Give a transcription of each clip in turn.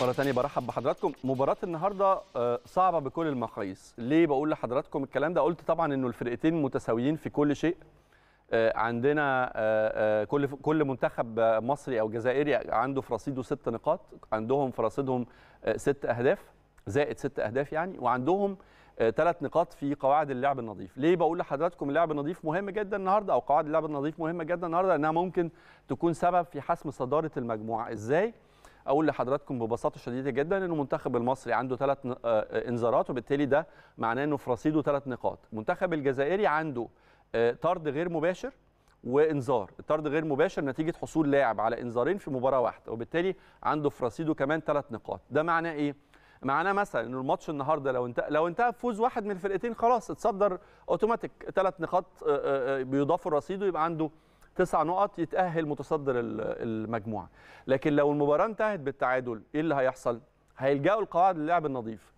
مرة تانية برحب بحضراتكم مباراة النهاردة آه، صعبة بكل المقاييس ليه بقول لحضراتكم الكلام ده قلت طبعا انه الفرقتين متساويين في كل شيء آه، عندنا آه، كل كل منتخب مصري او جزائري عنده في رصيده ست نقاط عندهم في رصيدهم ست اهداف زائد ست اهداف يعني وعندهم ثلاث نقاط في قواعد اللعب النظيف ليه بقول لحضراتكم اللعب النظيف مهم جدا النهارده او قواعد اللعب النظيف مهمه جدا النهارده لانها ممكن تكون سبب في حسم صداره المجموعه ازاي اقول لحضراتكم ببساطه شديده جدا ان المنتخب المصري عنده ثلاث آه، آه، انذارات وبالتالي ده معناه انه في رصيده ثلاث نقاط المنتخب الجزائري عنده آه، طرد غير مباشر وانذار الطرد غير مباشر نتيجه حصول لاعب على انذارين في مباراه واحده وبالتالي عنده في رصيده كمان ثلاث نقاط ده معناه ايه معناه مثلا ان الماتش النهارده لو انت لو انتهى بفوز واحد من الفرقتين خلاص اتصدر اوتوماتيك ثلاث نقاط بيضافوا لرصيده يبقى عنده تسع نقط يتاهل متصدر المجموعه لكن لو المباراه انتهت بالتعادل ايه اللي هيحصل هيلجأوا لقواعد اللعب النظيف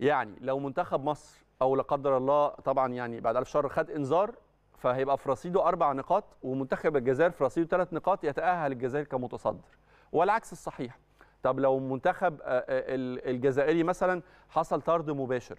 يعني لو منتخب مصر او لا قدر الله طبعا يعني بعد ألف شهر خد انذار فهيبقى في رصيده اربع نقاط ومنتخب الجزائر في رصيده ثلاث نقاط يتاهل الجزائر كمتصدر والعكس الصحيح طب لو منتخب آه، آه، الجزائري مثلا حصل طرد مباشر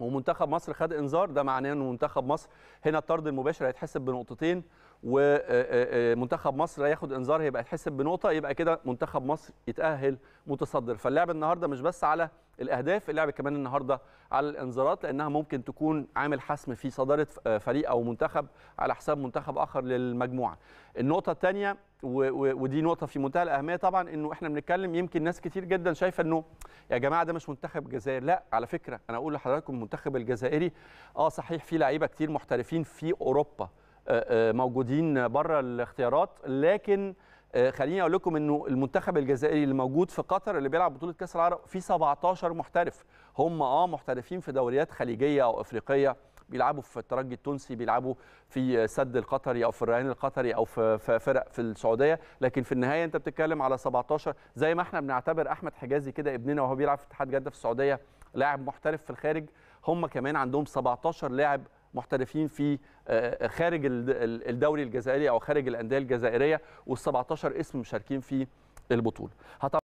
ومنتخب مصر خد انذار ده معناه ان منتخب مصر هنا الطرد المباشر هيتحسب بنقطتين ومنتخب آه، آه، آه، مصر هياخد انذار هيبقى يتحسب بنقطه يبقى كده منتخب مصر يتاهل متصدر فاللعب النهارده مش بس على الاهداف اللعب كمان النهارده على الانذارات لانها ممكن تكون عامل حسم في صداره آه، فريق او منتخب على حساب منتخب اخر للمجموعه النقطه الثانيه ودي نقطه في منتهى الاهميه طبعا انه احنا بنتكلم يمكن ناس كتير جدا شايفه انه يا جماعه ده مش منتخب جزائر لا على فكره انا اقول لحضراتكم المنتخب الجزائري اه صحيح في لعيبه كتير محترفين في اوروبا آه، آه، موجودين بره الاختيارات لكن آه، خليني اقول لكم انه المنتخب الجزائري اللي موجود في قطر اللي بيلعب بطوله كاس العرب فيه 17 محترف هم اه محترفين في دوريات خليجيه او افريقيه بيلعبوا في الترجي التونسي بيلعبوا في سد القطري او في الرهان القطري او في فرق في السعوديه لكن في النهايه انت بتتكلم على 17 زي ما احنا بنعتبر احمد حجازي كده ابننا وهو بيلعب في اتحاد جده في السعوديه لاعب محترف في الخارج هم كمان عندهم 17 لاعب محترفين في آه، آه، خارج الدوري الجزائري او خارج الانديه الجزائريه وال17 اسم مشاركين في البطوله